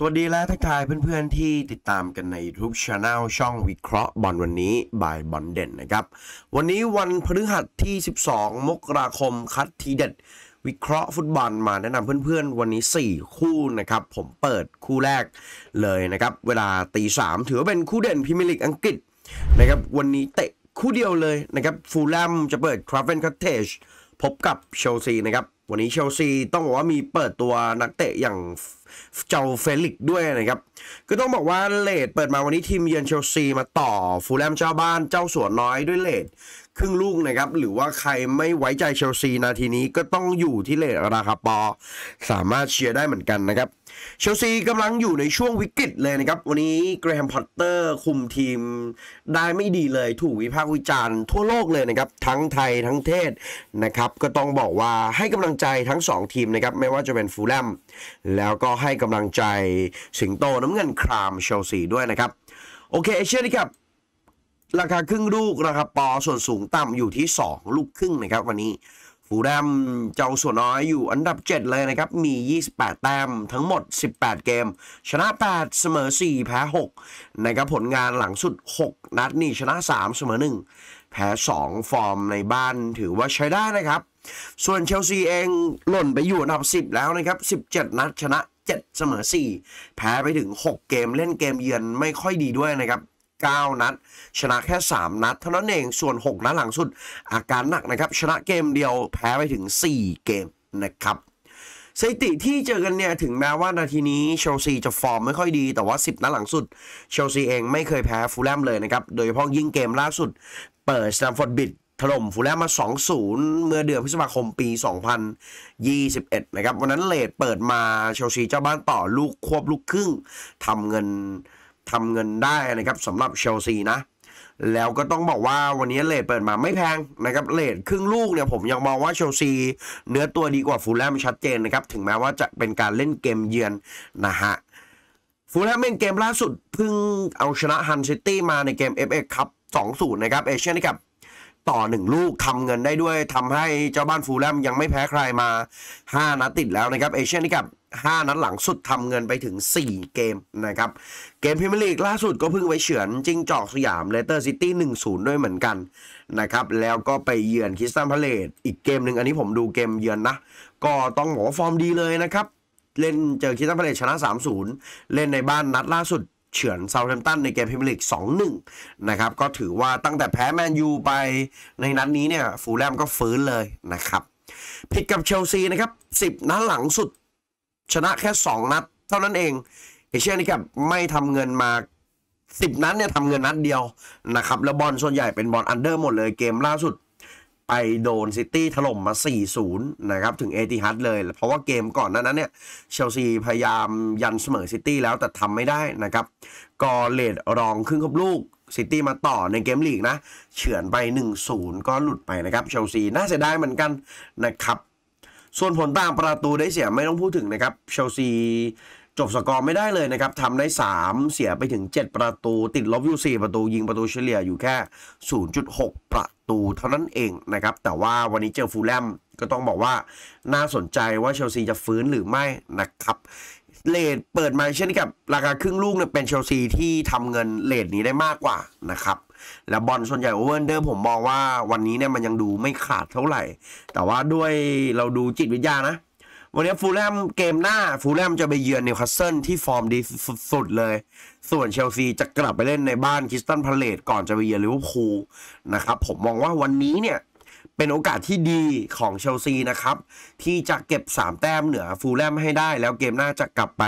สวัสดีและทักทายเพื่อนๆ ที่ติดตามกันใน YouTube c h anel ช่องวิเคราะห์บอลวันนี้บายบอลเด่นนะครับ วันนี้วันพฤหัสที่ 12 มกราคมคัดทีเด็ด วิเคราะห์ฟุตบอลมาแนะนำเพื่อนๆ วันนี้ 4 คู่นะครับผมเปิดคู่แรกเลยนะครับ เวลาตีสามถือว่าเป็นคู่เด่นพิมลิกอังกฤษนะครับวันนี้เตะคู่เดียวเลยนะครับฟูลแลมจะเปิดคราฟเวนคัตเทชพบกับเชลซีนะครับวันนี้เชลซีต้องบอกว่ามีเปิดตัวนักเตะอย่างเจ้าเฟลิกด้วยนะครับ ก็ต้องบอกว่าเลดเปิดมาวันนี้ทีมเยือนเชลซีมาต่อฟูลแลมเจ้าบ้านเจ้าสวนน้อยด้วยเลดครึ่งลูกนะครับหรือว่าใครไม่ไว้ใจเชลซีนาทีนี้ ก็ต้องอยู่ที่เลดราคาปอ สามารถเชียร์ได้เหมือนกันนะครับเชลซีกำลังอยู่ในช่วงวิกฤตเลยนะครับวันนี้แกรแฮมพอตเตอร์คุมทีม ได้ไม่ดีเลยถูกวิพากษ์วิจารณ์ทั่วโลกเลยนะครับทั้งไทยทั้งเทศนะครับก็ต้องบอกว่าให้กำลังใจทั้ง 2 ทีมนะครับไม่ว่าจะเป็นฟูลแลมแล้วก็ให้กำลังใจสิงโตน้ำเงินครามเชลซีด้วยนะครับ โอเคเอเชียนีครับ ราคาครึ่งลูกราคาปอส่วนสูงต่ำอยู่ที่ 2 ลูกครึ่งนะครับวันนี้ฟูแดมเจ้าส่วนน้อยอยู่อันดับ 7 เลยนะครับ มี 28 แต้มทั้งหมด 18 เกม ชนะ8เสมอ4แพ้6นะครับผลงานหลังสุด 6 นัดนี่ชนะ3เสมอ1แพ้ 2 ฟอร์มในบ้านถือว่าใช้ได้นะครับ ส่วนเชลซีเองหล่นไปอยู่อันดับ 10 แล้วนะครับ 17 นัดชนะ7เสมอ4แพ้ไปถึง 6 เกมเล่นเกมเยือนไม่ค่อยดีด้วยนะครับ9 นัด ชนะแค่ 3 นัดเท่านั้นเองส่วน 6 นัดหลังสุดอาการหนักนะครับชนะเกมเดียวแพ้ไปถึง 4 เกมนะครับสถิติที่เจอกันเนี่ยถึงแม้ว่านาทีนี้เชลซีจะฟอร์มไม่ค่อยดีแต่ว่า 10 นัดหลังสุด เชลซีเองไม่เคยแพ้ฟูลแลมเลยนะครับ โดยเฉพาะยิ่งเกมล่าสุด เปิดสแตมฟอร์ดบิดถล่มฟูลแลมมา2-0 เมื่อเดือนพฤษภาคมปี 2021นะครับวันนั้นเลดเปิดมาเชลซีเจ้าบ้านต่อลูกควบลูกครึ่งทำเงินทำเงินได้นะครับสำหรับเชลซีนะแล้วก็ต้องบอกว่าวันนี้เลทเปิดมาไม่แพงนะครับเลทครึ่งลูกเนี่ยผมยังมองว่าเชลซีเนื้อตัวดีกว่าฟูลแลมชัดเจนนะครับถึงแม้ว่าจะเป็นการเล่นเกมเยือนนะฮะฟูลแลมเล่นเกมล่าสุดเพิ่งเอาชนะฮันซิตี้มาในเกม FA ค u ับ2-0นะครับเอเชียนกับต่อ1ลูกทำเงินได้ด้วยทำให้เจ้าบ้านฟูลแลมยังไม่แพ้ใครมา 5 นัดติดแล้วนะครับเอเชียนนี่กับ5นัดหลังสุดทำเงินไปถึง 4 เกมนะครับเกมพรีเมียร์ลีกล่าสุดก็เพิ่งไปเฉือนจิงจอกสยามเลสเตอร์ซิตี้1-0ด้วยเหมือนกันนะครับแล้วก็ไปเยือนคริสตันพาเลตอีกเกมหนึ่งอันนี้ผมดูเกมเยือนนะ ก็ต้องบอว่ฟอร์มดีเลยนะครับ เล่นเจอคิสตันพาเลสชนะ3-0เล่นในบ้านนัดล่าสุดเฉือนเซาทแมตันในเกมพิเมพ์ลีกงหนะครับก็ถือว่าตั้งแต่แพ้แมนยูไปในนัดนนี้เนี่ยฟูลแลมก็ฟื้นเลยนะครับผิดกับเชลซีนะครับสิบนัดหลังสุด ชนะแค่สองนัดเท่านั้นเองเอเชียนี่ครับไม่ทำเงินมาสิบนัดเนี่ยทำเงินนัดเดียวนะครับแล้วบอลส่วนใหญ่เป็นบอลอันเดอร์หมดเลยเกมล่าสุดไปโดนซิตี้ถล่มมา 4-0 นะครับถึงเอติฮัดเลย เพราะว่าเกมก่อนนั้นเนี่ยเชลซีพยายามยันเสมอซิตี้แล้วแต่ทำไม่ได้นะครับก็เลดรองครึ่งคับลูก ซิตี้มาต่อในเกมลีกนะ เฉือนไป 1-0 ก็หลุดไปนะครับ เชลซีน่าเสียดายเหมือนกันนะครับ ส่วนผลตามประตูได้เสีย ไม่ต้องพูดถึงนะครับเชลซีจบสกอร์ไม่ได้เลยนะครับทำได้ 3 เสียไปถึง 7 ประตูติดลบอยู่ 4 ประตูยิงประตูเฉลี่ยอยู่แค่ 0.6 ประตูเท่านั้นเองนะครับแต่ว่าวันนี้เจอฟูลแลมก็ต้องบอกว่าน่าสนใจว่าเชลซีจะฟื้นหรือไม่นะครับเลทเปิดมาเช่นกับราคาครึ่งลูกเนี่ยเป็นเชลซีที่ทำเงินเลทนี้ได้มากกว่านะครับ และบอลส่วนใหญ่โอเวอร์เดิมผมมองว่าวันนี้เนี่ยมันยังดูไม่ขาดเท่าไหร่ แต่ว่าด้วยเราดูจิตวิทยานะวันนี้ฟูลแลมเกมหน้าฟูลแลมจะไปเยือนนิวคาสเซิลที่ฟอร์มดีสุดๆเลย ส่วนเชลซีจะกลับไปเล่นในบ้านคิสตันพาเลตก่อนจะไปเยือนลิเวอร์พูลนะครับ ผมมองว่าวันนี้เนี่ยเป็นโอกาสที่ดีของเชลซีนะครับ ที่จะเก็บ3แต้มเหนือฟูลแลมให้ได้แล้วเกมหน้าจะกลับไป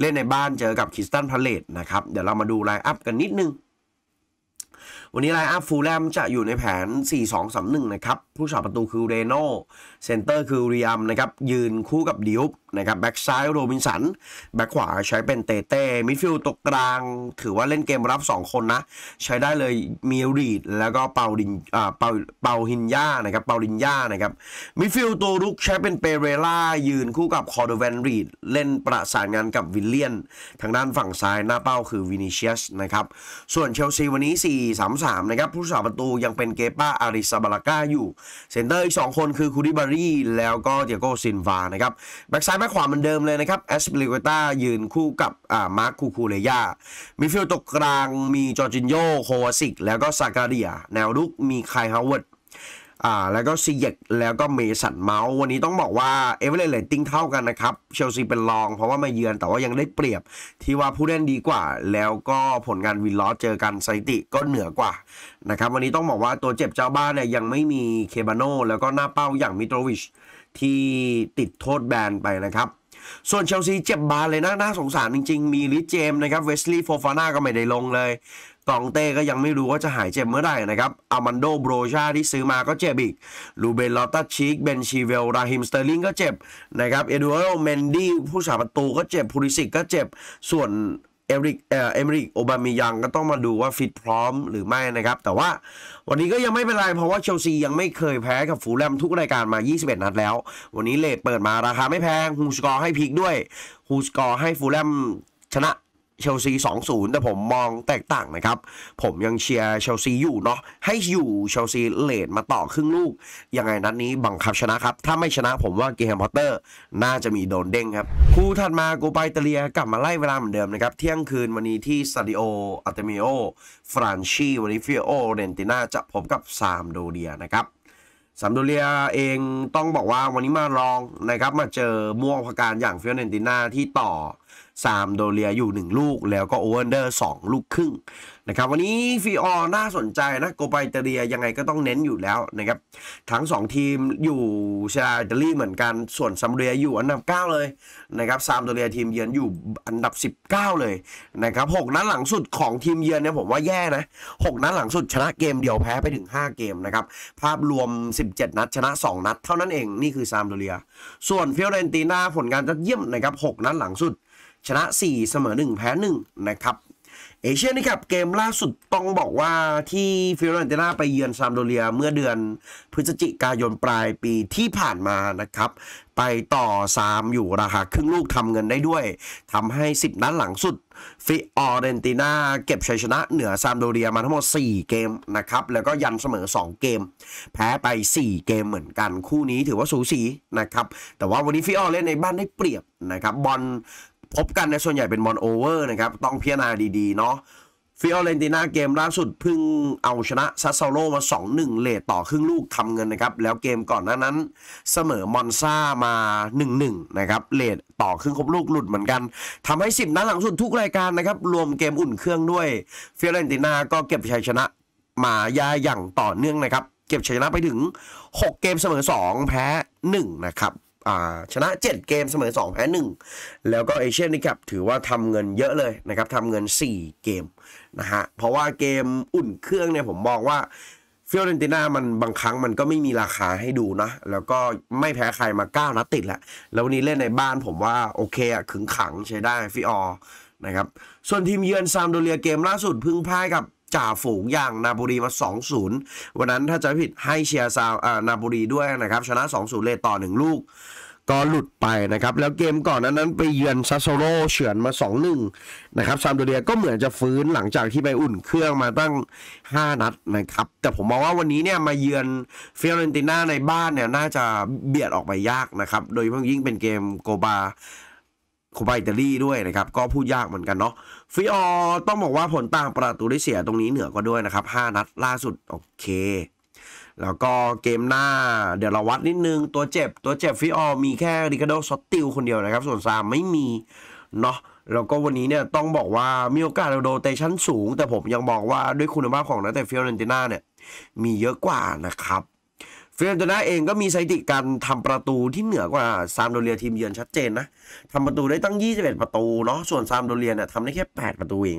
เล่นในบ้านเจอกับคิสตันพาเลตนะครับเดี๋ยวเรามาดูไลน์อัพกันนิดนึงวันนี้ไลอัพฟูลแลมจะอยู่ในแผน 4-2-3-1 นะครับ ผู้สบประตูคือเรโน่เซนเตอร์คือเรียมนะครับ ยืนคู่กับดิฟนะครับแบ็กซ้ายโรบินสัน แบ็กขวาใช้เป็นเตเต้มิดฟิลด์ตกกลาง ถือว่าเล่นเกมรับ 2 คนนะ ใช้ได้เลยมีรีด แล้วก็เปาดินเปาเปาฮินย่านะครับเปาลินย่านะครับมิดฟิลด์ตัวรุกใช้เป็นเปเรล่ายืนคู่กับคอร์ดเวนรีด เล่นประสานงานกับวิลเลียน ทางด้านฝั่งซ้ายหน้าเป้าคือวินิเชียสนะครับส่วนเชลซีวันนี้ 4-3-3นะครับผู้สาประตูยังเป็นเกป้าอาริซาบาลาก้าอยู่เซนเตอร์อีก2คนคือคูริบารีแล้วก็เดียโกซินวานะครับแบ็กซ้ายแบ้คขวาเหมือนเดิมเลยนะครับแอชบริเวต้ายืนคู่กับมาร์คคูคูเลยามิฟิลตกกลางมีจอร์จินโย โควาสิก แล้วก็ซากาเดีย แนวรุกมีไคฮาวเวิร์ดอ่าแล้วก็ซีเยกแล้วก็เมสันเมาส์วันนี้ต้องบอกว่าเอเวอเรสต์เลตติ้งเท่ากันนะครับ เชลซีเป็นรองเพราะว่ามาเยือน แต่ว่ายังได้เปรียบที่ว่าผู้เล่นดีกว่าแล้วก็ผลงานวินลอสเจอกันสถิติก็เหนือกว่านะครับวันนี้ต้องบอกว่าตัวเจ็บเจ้าบ้านเนี่ยยังไม่มีเคบาโนแล้วก็หน้าเป้าอย่างมิโตรวิชที่ติดโทษแบนไปนะครับ ส่วนเชลซีเจ็บบาเลยนะน่าสงสารจริงๆ มีลิเจมนะครับเวสลีย์โฟฟาน่าก็ไม่ได้ลงเลยกองเต้ก็ยังไม่รู้ว่าจะหายเจ็บเมื่อไหร่นะครับอามันโดโบรชาที่ซื้อมาก็เจ็บอีกลูเบนลอตตาชิกเบนชีเวลราฮิมสเตอร์ลิงก็เจ็บนะครับเอดวูร์ดเมนดี้ผู้สาประตูก็เจ็บพูลิสิกก็เจ็บ ส่วนเอริกเอเมริกโอบามิยังก็ต้องมาดูว่าฟิตพร้อมหรือไม่นะครับ แต่ว่าวันนี้ก็ยังไม่เป็นไรเพราะว่าเชลซียังไม่เคยแพ้กับฟูลแลมทุกรายการมา 21 นัดแล้ว วันนี้เลทเปิดมาราคาไม่แพงฮูสกอร์ให้พีกด้วยฮูสกอร์ให้ฟูลแลมชนะเชลซี 2-0 แต่ผมมองแตกต่างนะครับ ผมยังเชียร์เชลซีอยู่เนาะ ให้อยู่เชลซีเลดมาต่อครึ่งลูก ยังไงนัดนี้บังคับชนะครับ ถ้าไม่ชนะผมว่าเกมพอตเตอร์ น่าจะมีโดนเด้งครับ คู่ถัดมากูไปเตเลียกลับมาไล่เวลาเหมือนเดิมนะครับ เที่ยงคืนวันนี้ที่ซาดิโออัตเมโอฟรานชีวันนี้ฟิโอเรนติน่าจะพบกับซามโดเดียนะครับซัมโดเลียเองต้องบอกว่าวันนี้มาลองนะครับมาเจอม่วงพการอย่างเฟียเนนติน่าที่ต่อซามโดเลียอยู่ 1 ลูกแล้วก็โอเวอร์เดอร์2ลูกครึ่งนะครับวันนี้ฟีออน่าสนใจนะโกไบเตเรียยังไงก็ต้องเน้นอยู่แล้วนะครับทั้ง 2 ทีมอยู่ชาอิตาลีเหมือนกันส่วนซัมเบียอยู่อันดับ 9 เลยนะครับซามโดเลียทีมเยือนอยู่อันดับ 19 เลยนะครับ6นัดหลังสุดของทีมเยือนเนี่ยผมว่าแย่นะ6นัดหลังสุดชนะเกมเดียวแพ้ไปถึง 5 เกมนะครับภาพรวม 17 นัดชนะ 2 นัด เท่านั้นเองนี่คือซามโดเลียส่วนเฟิโอเรนตีนาผลงานจะเยี่ยมนะครับ6นัดหลังสุดชนะ4เสมอ1แพ้ 1 นะครับ เอเชียนี่ครับ เกมล่าสุดต้องบอกว่าที่ฟิโรนติน่าไปเยือนซามโดเรียเมื่อเดือนพฤศจิกายนปลายปีที่ผ่านมานะครับ ไปต่อ 3 อยู่ราคาครึ่งลูกทำเงินได้ด้วยทำให้ 10 นัดหลังสุดฟิออเรนติน่าเก็บชัยชนะเหนือซามโดเรียมาทั้งหมด 4 เกมนะครับ แล้วก็ยันเสมอ 2 เกม แพ้ไป 4 เกมเหมือนกัน คู่นี้ถือว่าสูสีนะครับแต่ว่าวันนี้ฟิออเล่นในบ้านได้เปรียบนะครับบอลพบกันในส่วนใหญ่เป็นบอลโอเวอร์นะครับต้องพิจารณาดีๆเนาะฟิออเรนติน่าเกมล่าสุดเพิ่งเอาชนะ ซัสเซโลมา 2-1 เลทต่อครึ่งลูกทำเงินนะครับ แล้วเกมก่อนหน้านั้น เสมอมอนซามา 1-1นะครับเลทต่อครึ่งครบลูกหลุดเหมือนกันทำให้ 10 นัดหลังสุดทุกรายการนะครับ รวมเกมอุ่นเครื่องด้วยฟิออเรนติน่าก็เก็บชัยชนะ มายาอย่างต่อเนื่องนะครับเก็บชัยชนะไปถึง6เกมเสมอ2แพ้1นะครับชนะ 7 เกมเสมอ2แพ้ 1 แล้วก็เอเชียนนี่ครับถือว่าทำเงินเยอะเลยนะครับทำเงิน 4 เกมนะฮะ เพราะว่าเกมอุ่นเครื่องเนี่ยผมบอกว่าฟิโอเรนติน่ามันบางครั้งมันก็ไม่มีราคาให้ดูนะแล้วก็ไม่แพ้ใครมา 9นัดติดละแล้ววันนี้เล่นในบ้านผมว่าโอเคอะขึงขังใช้ได้ฟิออนะครับ ส่วนทีมเยือนซามโดเรียเกมล่าสุดพึ่งพ่ายกับจ่าฝูงอย่างนาบุรีมา 2-0 วันนั้นถ้าจะผิดให้เชียร์ซาวนาบุรีด้วยนะครับชนะ 2-0เลยต่อ 1 ลูกก็หลุดไปนะครับ แล้วเกมก่อนนั้นนั้นไปเยือนซัสโซโรเฉือนมา 2-1 นะครับซามโดเรียก็เหมือนจะฟื้นหลังจากที่ไปอุ่นเครื่องมาตั้ง 5 นัดนะครับ แต่ผมมองว่าวันนี้เนี่ยมาเยือนเฟิโรนติน่าในบ้านเนี่ยน่าจะเบียดออกไปยากนะครับ โดยเพิ่งยิ่งเป็นเกมโกบาโคบาอิตาลีด้วยนะครับก็พูดยากเหมือนกันเนาะฟิออต้องบอกว่าผลต่างประตูได้เสียตรงนี้เหนือกว่าด้วยนะครับ 5 นัดล่าสุดโอเค แล้วก็เกมหน้าเดี๋ยวเราวัดนิดนึง ตัวเจ็บ ตัวเจ็บฟิออมีแค่ริคาโดซอตติลคนเดียวนะครับ ส่วนซามไม่มี เนาะแล้วก็วันนี้เนี่ยต้องบอกว่ามีโอกาสโดเตชันสูง แต่ผมยังบอกว่าด้วยคุณภาพของนักเตะฟิออเรนติน่าเนี่ย มีเยอะกว่านะครับิฟรนปินาเองก็มีสถิติการทำประตูที่เหนือกว่าซามโดเรียทีมเยือนชัดเจนนะทำประตูได้ตั้ง21ประตูเนาะส่วนซามโดเรียเนี่ยทำได้แค่ 8 ประตูเอง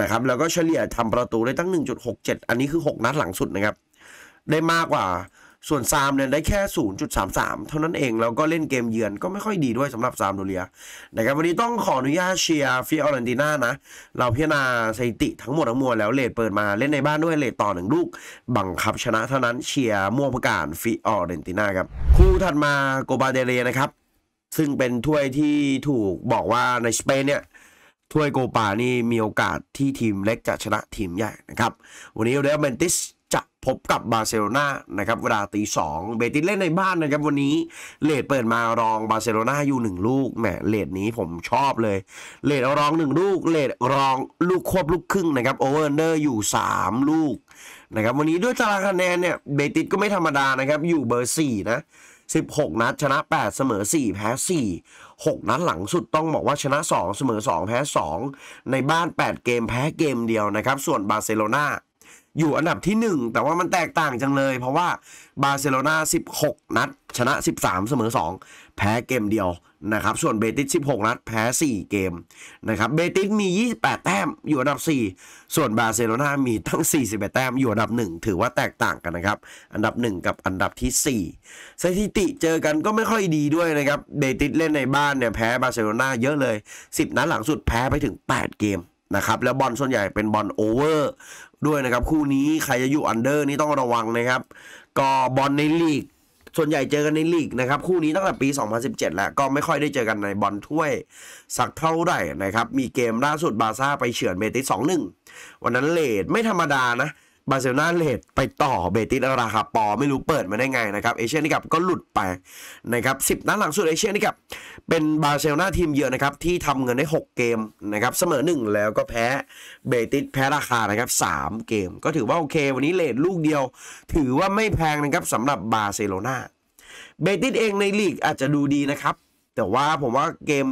นะครับแล้วก็เฉลี่ยทำประตูได้ตั้ง 1.67 อันนี้คือ 6 นัดหลังสุดนะครับ ได้มากกว่าส่วนซามเนี่ยได้แค่ 0.33 เท่านั้นเอง แล้วก็เล่นเกมเยือนก็ไม่ค่อยดีด้วยสำหรับซามโดเลียนะครับวันนี้ต้องขออนุญาตเชียร์ฟิออรันติน่านะเราพิจารณาสถิติทั้งหมดทั้งมวลแล้วเลดเปิดมาเล่นในบ้านด้วยเลดต่อหนึ่งลูก บังคับชนะเท่านั้นเชียร์ม่วงประกาศฟิออรันติน่าครับคู่ถัดมาโกบาเดเรนะครับซึ่งเป็นถ้วยที่ถูกบอกว่าในสเปนเนี่ยถ้วยโกปานี่มีโอกาสที่ทีมเล็กจะชนะทีมใหญ่นะครับวันนี้เรอัลมาดริดจะพบกับบาร์เซโลนานะครับเวลาตีสองเบติสเล่นในบ้านนะครับวันนี้เลดเปิดมารองบาร์เซโลนาอยู่หนึ่งลูกแหมเลดนี้ผมชอบเลยเลดรองหนึ่งลูกเลดรองลูกควบลูกครึ่งนะครับโอเวอร์เดอร์อยู่สามลูกนะครับวันนี้ด้วยตารางคะแนนเนี่ยเบติสก็ไม่ธรรมดานะครับอยู่เบอร์สี่นะ16 นัด ชนะ8เสมอ4 แพ้ 4 6 นัดหลังสุดต้องบอกว่าชนะ2เสมอ2แพ้2ในบ้าน 8 เกมแพ้เกมเดียวนะครับส่วนบาร์เซโลนาอยู่อันดับที่ 1 แต่ว่ามันแตกต่างจังเลย เพราะว่าบาร์เซโลนา16 นัด ชนะ 13เสมอ2 แพ้เกมเดียวนะครับส่วนเบติส16 นัดแพ้ 4 เกมนะครับเบติสมี 28 แต้ม อยู่อันดับ 4 ส่วนบาร์เซโลนามีทั้ง41แต้มอยู่อันดับ 1 ถือว่าแตกต่างกันนะครับอันดับ 1 กับอันดับที่ 4 สถิติเจอกันก็ไม่ค่อยดีด้วยนะครับเบติสเล่นในบ้านเนี่ยแพ้บาร์เซโลนาเยอะเลย 10 นัดหลังสุดแพ้ไปถึง8เกมนะครับแล้วบอลส่วนใหญ่เป็นบอลโอเวอร์ ด้วยนะครับ คู่นี้ใครจะอยู่อันเดอร์นี่ต้องระวังนะครับ ก็บอลในลีก ส่วนใหญ่เจอกันในลีกนะครับ คู่นี้ตั้งแต่ปี 2017 แล้วก็ไม่ค่อยได้เจอกันในบอลถ้วยสักเท่าไหร่นะครับ มีเกมล่าสุดบาซ่าไปเฉือนเบติส 2-1 วันนั้นเลดไม่ธรรมดานะบาร์เซโลนาเลดไปต่อเบติสราคาปอไม่รู้เปิดมาได้ไงนะครับเอเชียนี่กับก็หลุดไปนะครับสิบนัดหลังสุดเอเชียนี่กับเป็นบาร์เซโลนาทีมเยือนนะครับที่ทำเงินได้6เกมนะครับเสมอ 1 แล้วก็แพ้เบติสแพ้ราคานะครับ3เกม ก็ถือว่าโอเค วันนี้เลดลูกเดียว ถือว่าไม่แพงนะครับสำหรับบาร์เซโลนาเบติสเองในลีกอาจจะดูดีนะครับแต่ว่าผมว่าเกม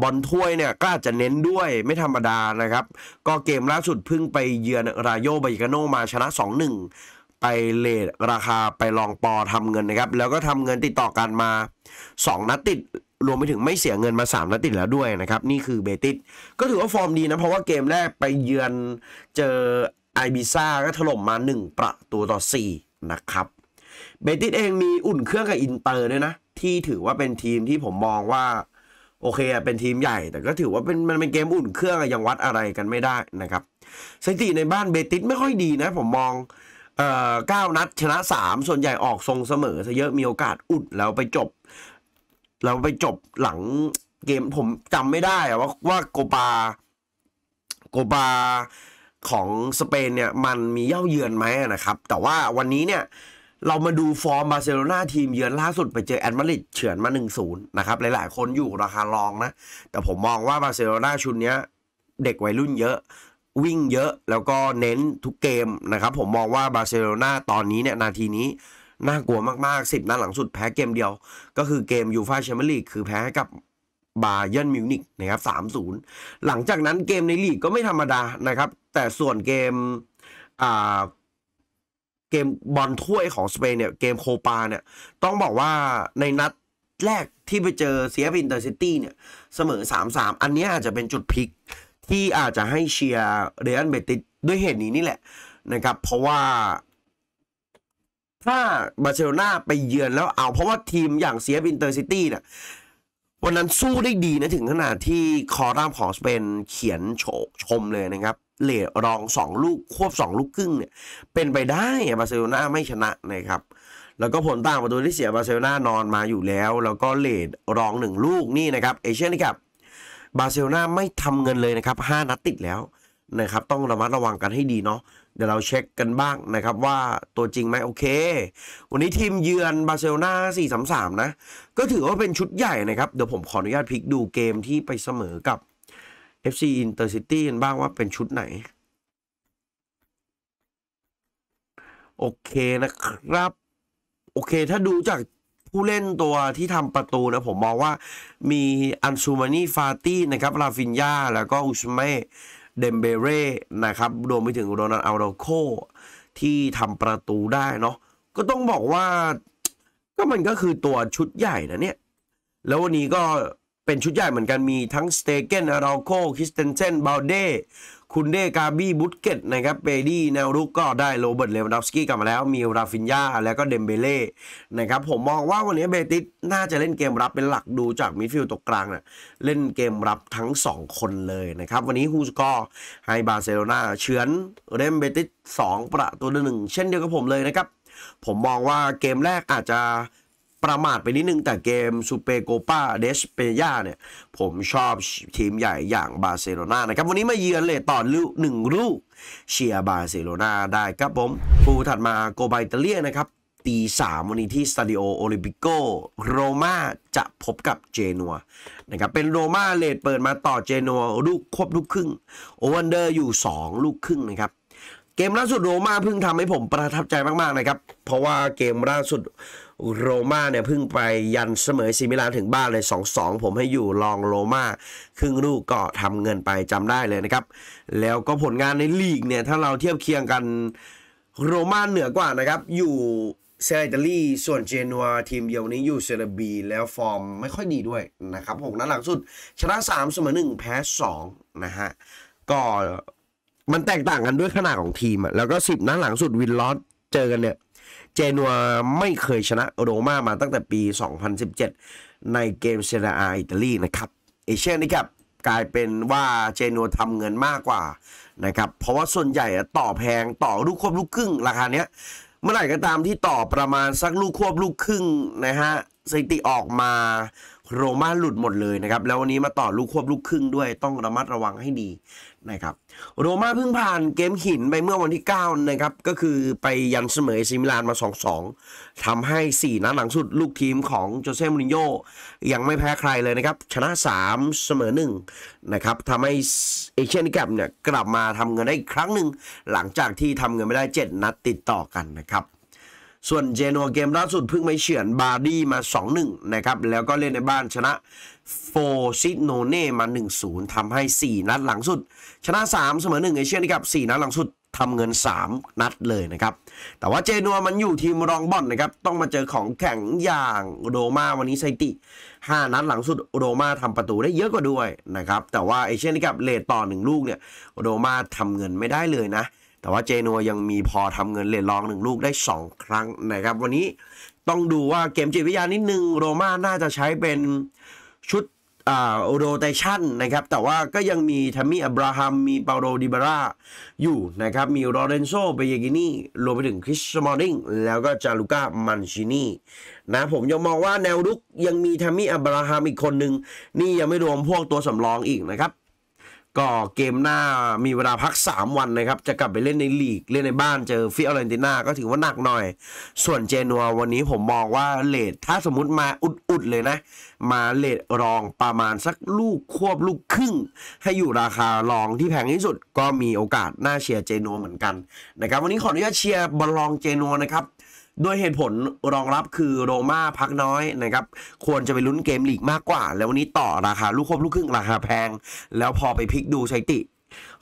บอลถ้วยเนี่ยก็อาจจะเน้นด้วยไม่ธรรมดานะครับ ก็เกมล่าสุดเพิ่งไปเยือนรายโยบายกาโนมาชนะ 2-1 ไปเลทราคาไปลองปอทำเงินนะครับ แล้วก็ทำเงินติดต่อกันมา 2นัดติด รวมไปถึงไม่เสียเงินมา 3นัดติดแล้วด้วยนะครับ นี่คือเบติสก็ถือว่าฟอร์มดีนะ เพราะว่าเกมแรกไปเยือนเจอไอบิซ่าก็ถล่มมา 1 ประตูต่อ4นะครับเบติสเองมีอุ่นเครื่องกับอินเตอร์ด้วยนะที่ถือว่าเป็นทีมที่ผมมองว่าโอเคอะเป็นทีมใหญ่แต่ก็ถือว่าเป็นมันเป็นเกมอุ่นเครื่องยังวัดอะไรกันไม่ได้นะครับสถิติในบ้านเบติสไม่ค่อยดีนะผมมอง เอ่อเก้านัด ชนะสามส่วนใหญ่ออกทรงเสมอซะเยอะมีโอกาสอุดแล้วไปจบ แล้วไปจบหลังเกมผมจำไม่ได้ว่า ว่าโกบาโกบาของสเปนเนี่ยมันมีเย่าเยือนไหมนะครับแต่ว่าวันนี้เนี่ยเรามาดูฟอร์มบาร์เซโลนาทีมเยือนล่าสุดไปเจอแอตมาริดเฉือนมา 1-0นะครับหลายๆ คนอยู่ราคารองนะ แต่ผมมองว่าบาร์เซโลนาชุดนี้เด็กวัยรุ่นเยอะ วิ่งเยอะแล้วก็เน้นทุกเกมนะครับ ผมมองว่าบาร์เซโลนาตอนนี้เนี่ยนาทีนี้ น่ากลัวมากๆ 10 นัดหลังสุดแพ้เกมเดียว ก็คือเกมยูฟาแชมเปี้ยนลีกคือแพ้กับบาเยิร์นมิวนิกนะครับ3-0หลังจากนั้นเกมในลีกก็ไม่ธรรมดานะครับแต่ส่วนเกมอ่าเกมบอลถ้วยของสเปนเนี่ย เกมโคปาเนี่ยต้องบอกว่าในนัดแรกที่ไปเจอเซียบินเตอร์ซิตี้เนี่ยเสมอ3-3 อันนี้อาจจะเป็นจุดพลิกที่อาจจะให้เชียร์เรอัลเบติสด้วยเหตุนี้นี่แหละนะครับ เพราะว่า ถ้าบาร์เซโลนาไปเยือนแล้วเอาเพราะว่าทีมอย่างเซียบินเตอร์ซิตี้เนี่ยวันนั้นสู้ได้ดีนะถึงขนาดที่คอรัมของสเปนเขียนโฉชมเลยนะครับเลทรองสองลูกควบสองลูกครึ่งเนี่ยเป็นไปได้บาร์เซโลนาไม่ชนะนะครับแล้วก็ผลต่างประตูที่เสียบาร์เซโลนานอนมาอยู่แล้วแล้วก็เลทรองหนึ่งลูกนี่นะครับเอเชียนนี่ครับบาร์เซโลนาไม่ทำเงินเลยนะครับ5นัดติดแล้วนะครับต้องระมัดระวังกันให้ดีเนาะเดี๋ยวเราเช็คกันบ้างนะครับว่าตัวจริงไหมโอเค วันนี้ทีมเยือนบาร์เซโลนา4-3-3นะก็ถือว่าเป็นชุดใหญ่นะครับเดี๋ยวผมขออนุญาตพลิกดูเกมที่ไปเสมอกับ FC Intercity กันบ้างว่าเป็นชุดไหน โอเคนะครับ โอเคถ้าดูจากผู้เล่นตัวที่ทำประตูนะ ผมมองว่ามีอันซูมานีฟาตี้นะครับราฟินยาแล้วก็อุชเม่เดมเบเร่นะครับรวมไปถึงโรนัลอัลโดโคที่ทำประตูได้เนาะก็ต้องบอกว่า ก็มันก็คือตัวชุดใหญ่นะเนี่ย แล้ววันนี้ก็เป็นชุดใหญ่เหมือนกันมีทั้งสเตเกนอาราโคคิสเตนเซนบาเดคุณเดกาบี้บุตเกตนะครับเบดี้แนวรุกก็ได้โรเบิร์ตเลวันดอฟสกี้กลับมาแล้วมีราฟินยาแล้วก็เดมเบเล่นะครับผมมองว่าวันนี้เบติสน่าจะเล่นเกมรับเป็นหลักดูจากมิดฟิลด์ตกกลางเนะ่ยเล่นเกมรับทั้ง 2 คนเลยนะครับ วันนี้ฮูสกอร์ให้บาร์เซโลนาเฉือนเรมเบติส2ประตูหนึ่ง เช่นเดียวกับผมเลยนะครับ ผมมองว่าเกมแรกอาจจะประมาทไปนิดนึงแต่เกมซูเปโกปาเดสเปยาเนี่ยผมชอบทีมใหญ่อย่างบาร์เซโลนานะครับ วันนี้มาเยือนเลยต่อลูกหนึ่งลูก เชียร์บาร์เซโลนาได้ครับผมคู่ถัดมาโกไบเตเลียนะครับตีสามวันนี้ที่สตูดิโอโอลิปิโกโรมาจะพบกับเจนัวนะครับเป็นโรมาเลดเปิดมาต่อเจนัวลูกครบลูกครึ่งโอวันเดอร์อยู่ 2 ลูกครึ่งนะครับ เกมล่าสุดโรมาเพิ่งทำให้ผมประทับใจมากๆนะครับเพราะว่าเกมล่าสุดโรมาเนี่ยเพิ่งไปยันเสมอซีมิลานถึงบ้านเลย 2-2ผมให้อยู่ลองโรมาครึ่งลูกก็ทำเงินไปจำได้เลยนะครับ แล้วก็ผลงานในลีกเนี่ย ถ้าเราเทียบเคียงกันโรมาเหนือกว่านะครับ อยู่เซอิตาลีส่วนเจนัวทีมเดียวนี้อยู่เซเรบีแล้วฟอร์มไม่ค่อยดีด้วยนะครับหกนั้นหลังสุดชนะ3เสมอ1แพ้ 2 นะฮะ ก็มันแตกต่างกันด้วยขนาดของทีมอะแล้วก็ 10 นั้นหลังสุดวินลอสเจอกันเนี่ยเจนัวไม่เคยชนะโรม่ามาตั้งแต่ปี 2017 ในเกมเซเรียอิตาลีนะครับเอเชียนี่ครับกลายเป็นว่าเจนัวทำเงินมากกว่านะครับ เพราะว่าส่วนใหญ่ต่อแพงต่อลูกควบลูกครึ่งราคาเนี้ยเมื่อไหร่ก็ตามที่ต่อประมาณสักลูกควบลูกครึ่งนะฮะสถิติออกมาโรม่าหลุดหมดเลยนะครับแล้ววันนี้มาต่อลูกควบลูกครึ่งด้วยต้องระมัดระวังให้ดีนะครับโรม่าเพิ่งผ่านเกมหินไปเมื่อวันที่ 9 นะครับก็คือไปยันเสมอซิมิลานมา 2-2ทำให้ 4 นัดหลังสุดลูกทีมของโจเซ่มูรินโญ่ยังไม่แพ้ใครเลยนะครับ ชนะ 3 เสมอ 1 นะครับทำให้เอเชียนแกมเนี่ยกลับมาทำเงินได้อีกครั้งหนึ่ง หลังจากที่ทำเงินไม่ได้ 7 นัดติดต่อกันนะครับส่วนเจนัวเกมล่าสุดเพิ่งไม่เฉือนบาร์ดี้มา2-1นะครับแล้วก็เล่นในบ้านชนะโฟซิโนเน่มา1-0ทำให้ 4 นัดหลังสุด ชนะ 3เสมอ1เอเชียนีครับ4นัดหลังสุดทำเงิน 3 นัดเลยนะครับแต่ว่าเจนัวมันอยู่ทีมรองบอลนะครับต้องมาเจอของแข็งอย่างโรมาวันนี้ไซติ 5 นัดหลังสุดโรมาทำประตูได้เยอะกว่าด้วยนะครับแต่ว่าเอเชียนีครับเลตต่อ1ลูกเนี่ยโรมาทำเงินไม่ได้เลยนะแต่ว่าเจนัวยังมีพอทำเงินเลนรองหนึ่งลูกได้ 2 ครั้งนะครับ วันนี้ต้องดูว่าเกมจิตวิทยานิดนึง โรม่าน่าจะใช้เป็นชุดอโรเตชันนะครับ แต่ว่าก็ยังมีทัมมี่ อับราฮัม มี เปาโรดิบารา อยู่นะครับ มีโรเรนโซเบเยกินีรวมไปถึงคริสมอร์ดิง แล้วก็จาลูก้ามันชินีนะผมยังมองว่าแนวรุกยังมีทัมมี่อับราฮัมอีกคนหนึ่งนี่ยังไม่รวมพวกตัวสำรองอีกนะครับก็เกมหน้ามีเวลาพัก 3 วันนะครับจะกลับไปเล่นในลีกเล่นในบ้านเจอฟิออเรนติน่าก็ถือว่าหนักหน่อย ส่วนเจนัววันนี้ผมมองว่าเลทถ้าสมมติมาอุดๆเลยนะ มาเลทรองประมาณสักลูกควบลูกครึ่ง ให้อยู่ราคารองที่แพงที่สุดก็มีโอกาสน่าเชียร์เจนัวเหมือนกันนะครับวันนี้ขออนุญาตเชียร์บอลลองเจนัวนะครับโดยเหตุผลรองรับคือโรม่าพักน้อยนะครับควรจะไปลุ้นเกมลีกมากกว่า แล้ววันนี้ต่อราคาลูกควบลูกครึ่ง ราคาแพง แล้วพอไปพลิกดูสช้ติ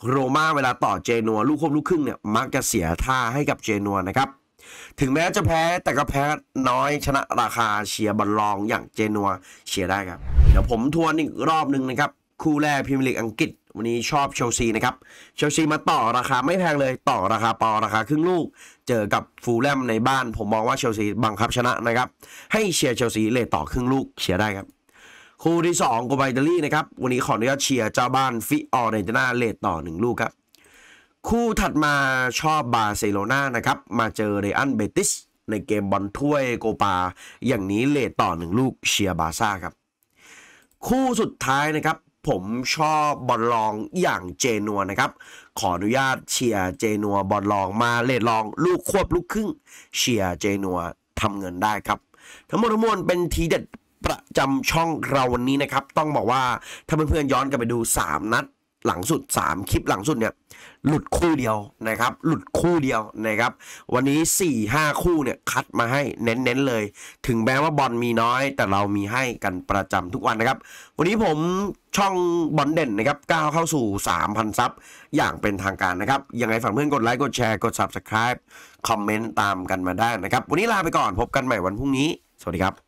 โรม่าเวลาต่อเจนัวลูกควบลูกครึ่งเนี่ยมักจะเสียท่าให้กับเจนัวนะครับถึงแม้จะแพ้แต่ก็แพ้น้อยชนะราคาเชียบอลลองอย่างเจนัวเชียได้ครับเดี๋ยวผมทวนอีกรอบหนึ่งนะครับคู่แรกพิม์ลีกอังกฤษวันนี้ชอบเชลซีนะครับเชลซีมาต่อราคาไม่แพงเลยต่อราคาปอราคาครึ่งลูกเจอกับฟูลแลมในบ้าน ผมมองว่าเชลซีบังคับชนะนะครับให้เชียร์เชลซีเลยต่อครึ่งลูกเชียร์ได้ครับคู่ที่2โกบไบตาลีนะครับวันนี้ขออนุญาตเชียร์เจ้าบ้านฟิออเรนตินาเลตต่อ1ลูกครับคู่ถัดมาชอบบาร์เซโลนานะครับมาเจอเรอันเบติส ในเกมบอลถ้วยโกปา อย่างนี้เลตต่อ 1 ลูกเชียร์บาซ่าครับ คู่สุดท้ายนะครับผมชอบบอลลองอย่างเจนัวนะครับ ขออนุญาตเชียร์เจนัวบอลลองมาเลดลองลูกควบลูกครึ่ง เชียร์เจนัวทำเงินได้ครับทั้งหมดทั้งมวลเป็นทีเด็ดประจำช่องเราวันนี้นะครับ ต้องบอกว่าถ้าเพื่อนๆย้อนกลับไปดู 3 นัดหลังสุด 3 คลิปหลังสุดเนี่ยหลุดคู่เดียวนะครับหลุดคู่เดียวนะครับวันนี้ 4 5 คู่เนี่ยคัดมาให้เน้นๆเลย ถึงแม้ว่าบอลมีน้อย แต่เรามีให้กันประจำทุกวันนะครับ วันนี้ผมช่องบอลเด่นนะครับก้าวเข้าสู่ 3,000ซับอย่างเป็นทางการนะครับยังไงฝากเพื่อนกดไลค์กดแชร์กด Subscribe คอมเมนต์ตามกันมาได้นะครับ วันนี้ลาไปก่อน พบกันใหม่วันพรุ่งนี้สวัสดีครับ